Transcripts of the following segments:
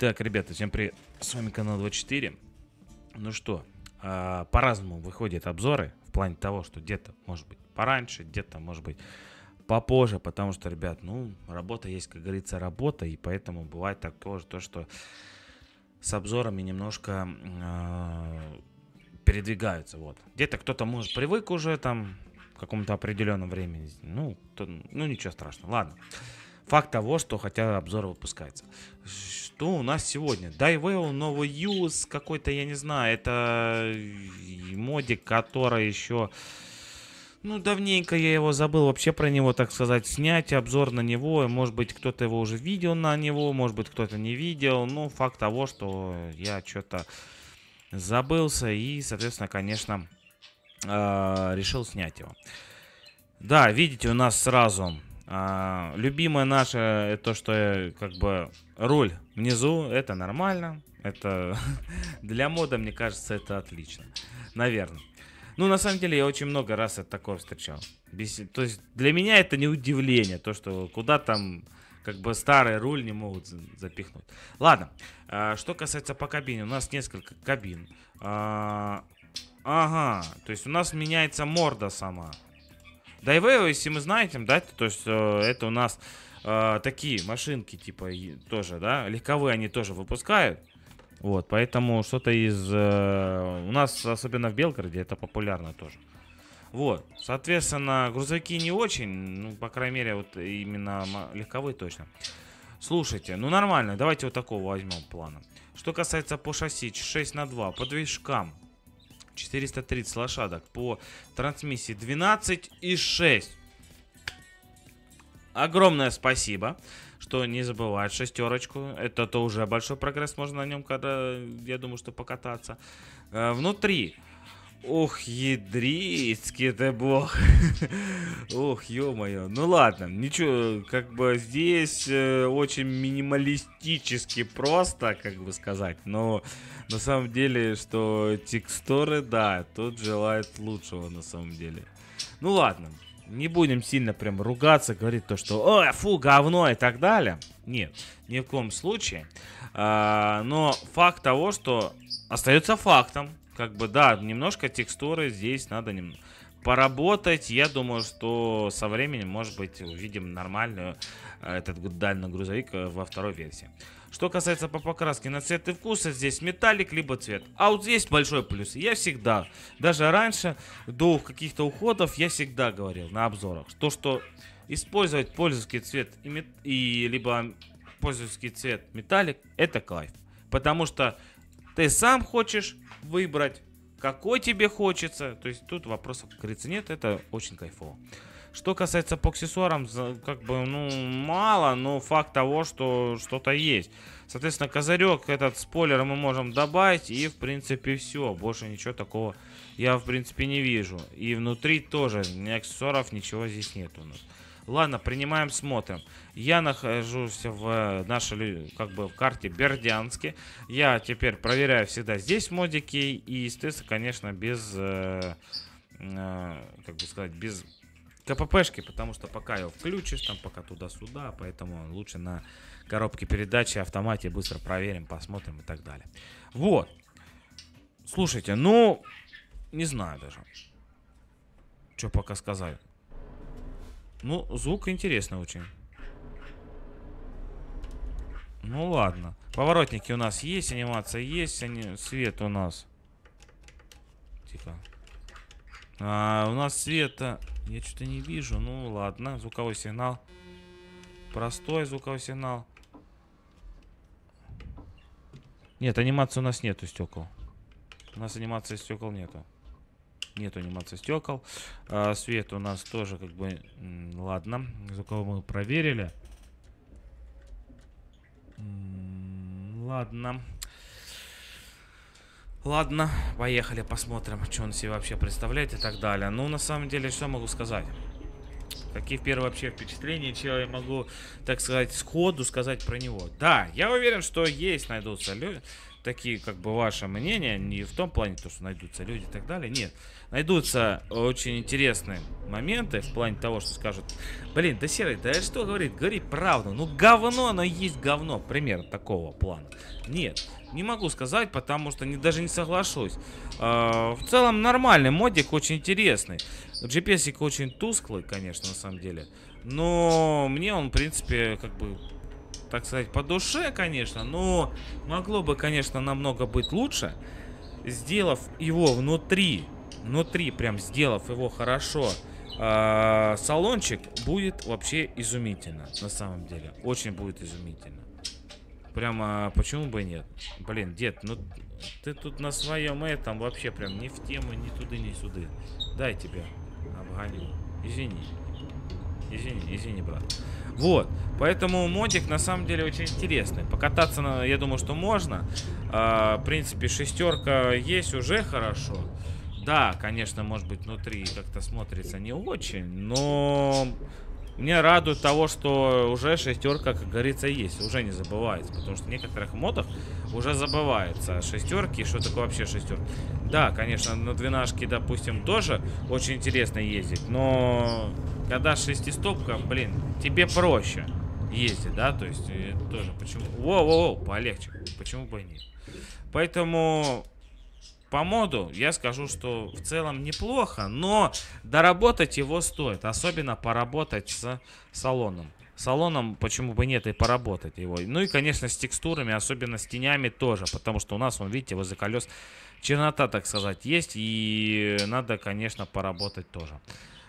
Так, ребята, всем привет. С вами канал 24. Ну что, а, по-разному выходят обзоры. В плане того, что где-то, может быть, пораньше, где-то, может быть, попозже. Потому что, ребят, ну, работа есть, как говорится, работа. И поэтому бывает такое, то, что с обзорами немножко а, передвигаются. Вот. Где-то кто-то, может, привык уже там к какому-то определенному времени. Ну, то, ну ничего страшного. Ладно факт того, что хотя обзор выпускается, Что у нас сегодня? Дайвел, новый юз, какой-то, я не знаю, это э, модик, который еще... Ну, давненько я его забыл вообще про него, так сказать, снять обзор на него. Может быть, кто-то его уже видел на него, может быть, кто-то не видел. Ну, факт того, что я что-то забылся и, соответственно, конечно, э, решил снять его. Да, видите, у нас сразу а, любимое наше э, то, что э, как бы руль внизу, это нормально. Это для мода, мне кажется, это отлично. Наверное. Ну, на самом деле, я очень много раз это такое встречал. Без... То есть для меня это не удивление, то, что куда там как бы старый руль не могут запихнуть. Ладно, а, что касается по кабине, у нас несколько кабин. А, ага, то есть у нас меняется морда сама. Да и в мы знаем, да, то есть э, это у нас э, такие машинки, типа, тоже, да, легковые они тоже выпускают. Вот, поэтому что-то из... Э, у нас, особенно в Белгороде, это популярно тоже. Вот, соответственно, грузовики не очень, ну, по крайней мере, вот именно легковые точно. Слушайте, ну нормально, давайте вот такого возьмем плана. Что касается по шасси 6 на 2, по движкам, 430 лошадок. По трансмиссии 12 и 6. Огромное спасибо, что не забывает шестерочку. Это то уже большой прогресс, можно на нем, когда, я думаю, что покататься. Э, внутри Ох, ядрицкий это бог. Ох, ё-моё. Ну ладно, ничего, как бы здесь э, очень минималистически просто, как бы сказать. Но на самом деле, что текстуры, да, тут желает лучшего на самом деле. Ну ладно, не будем сильно прям ругаться, говорить то, что «Ой, фу, говно» и так далее. Нет, ни в коем случае. А, но факт того, что остается фактом, как бы, да, немножко текстуры здесь надо нем... поработать. Я думаю, что со временем, может быть, увидим нормальную э, этот дальний грузовик э, во второй версии. Что касается по покраске на цвет и вкус, здесь металлик либо цвет. А вот здесь большой плюс. Я всегда, даже раньше, до каких-то уходов, я всегда говорил на обзорах, то, что использовать пользовательский цвет и, и либо пользовательский цвет металлик, это кайф. Потому что ты сам хочешь выбрать, какой тебе хочется. То есть тут вопросов, как говорится, нет, это очень кайфово. Что касается по аксессуарам, как бы, ну, мало, но факт того, что что-то есть. Соответственно, козырек этот спойлер мы можем добавить, и, в принципе, все. Больше ничего такого я, в принципе, не вижу. И внутри тоже ни аксессуаров, ничего здесь нет у нас. Ладно, принимаем, смотрим. Я нахожусь в э, нашей, как бы, в карте Бердянске. Я теперь проверяю всегда здесь модики. И, естественно, конечно, без, э, э, как бы сказать, без КППшки, потому что пока его включишь, там пока туда-сюда, поэтому лучше на коробке передачи, автомате быстро проверим, посмотрим и так далее. Вот. Слушайте, ну, не знаю даже, что пока сказать. Ну, звук интересный очень. Ну ладно. Поворотники у нас есть, анимация есть, они... свет у нас. Типа. А, у нас света... Я что-то не вижу. Ну ладно, звуковой сигнал. Простой звуковой сигнал. Нет, анимации у нас нету стекол. У нас анимации стекол нету нет анимации стекол. А, свет у нас тоже как бы... Ладно, За кого мы проверили. Ладно. Ладно, поехали, посмотрим, что он себе вообще представляет и так далее. Ну, на самом деле, что могу сказать? Какие первые вообще впечатления, чего я могу, так сказать, сходу сказать про него? Да, я уверен, что есть найдутся люди такие, как бы, ваше мнение, не в том плане, то, что найдутся люди и так далее, нет. Найдутся очень интересные моменты в плане того, что скажут, блин, да Серый, да что говорит, говори правду, ну говно, оно есть говно, Пример такого плана. Нет, не могу сказать, потому что не, даже не соглашусь. Э, в целом нормальный модик, очень интересный. gps очень тусклый, конечно, на самом деле. Но мне он, в принципе, как бы так сказать, по душе, конечно, но могло бы, конечно, намного быть лучше. Сделав его внутри, внутри прям сделав его хорошо, э, салончик будет вообще изумительно, на самом деле. Очень будет изумительно. Прямо а, почему бы нет? Блин, дед, ну ты тут на своем этом вообще прям ни в тему, ни туды, ни сюды. Дай тебе обгоню. Извини. Извини, извини, брат. Вот, поэтому модик на самом деле очень интересный. Покататься, на, я думаю, что можно. А, в принципе, шестерка есть уже хорошо. Да, конечно, может быть, внутри как-то смотрится не очень, но мне радует того, что уже шестерка, как говорится, есть. Уже не забывается. Потому что в некоторых модах уже забывается шестерки. Что такое вообще шестерки? Да, конечно, на двенашке, допустим, тоже очень интересно ездить. Но когда шестистопка, блин, тебе проще ездить, да? То есть, э, тоже почему... Воу-воу-воу, полегче. Почему бы и нет? Поэтому по моду я скажу, что в целом неплохо, но доработать его стоит. Особенно поработать с салоном. Салоном почему бы нет и поработать его. Ну и, конечно, с текстурами, особенно с тенями тоже. Потому что у нас, он, видите, возле колес чернота, так сказать, есть. И надо, конечно, поработать тоже.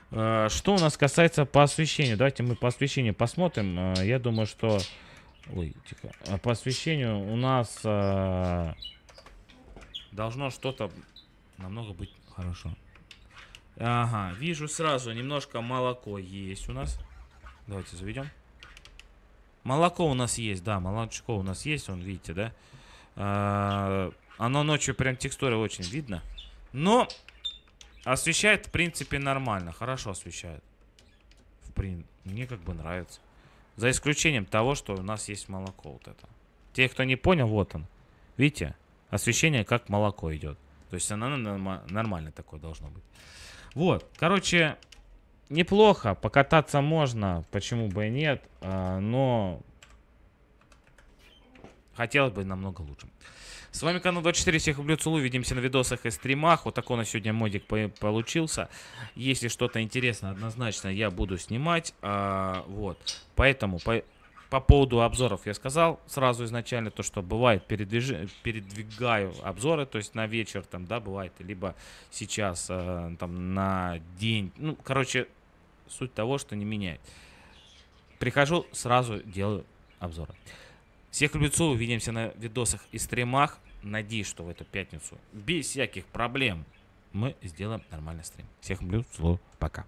Э, что у нас касается по освещению? Давайте мы по освещению посмотрим. Э, я думаю, что... Ой, тихо. А по освещению у нас... Э, Должно что-то намного быть хорошо. Ага, вижу сразу, немножко молоко есть у нас. Давайте заведем. Молоко у нас есть, да, молочко у нас есть, он, видите, да? А, оно ночью прям текстуры очень видно. Но освещает, в принципе, нормально, хорошо освещает. В принципе, мне как бы нравится. За исключением того, что у нас есть молоко вот это. Те, кто не понял, вот он. Видите? освещение как молоко идет. То есть оно нормально такое должно быть. Вот, короче, неплохо, покататься можно, почему бы и нет, а, но хотелось бы намного лучше. С вами канал 24, всех люблю, целую, увидимся на видосах и стримах. Вот такой у нас сегодня модик получился. Если что-то интересное, однозначно я буду снимать, а, вот, поэтому... По по поводу обзоров я сказал сразу изначально то, что бывает передвиж... передвигаю обзоры, то есть на вечер там, да, бывает, либо сейчас э, там на день. Ну, короче, суть того, что не меняет. Прихожу, сразу делаю обзоры. Всех люблю, увидимся на видосах и стримах. Надеюсь, что в эту пятницу без всяких проблем мы сделаем нормальный стрим. Всех люблю, пока.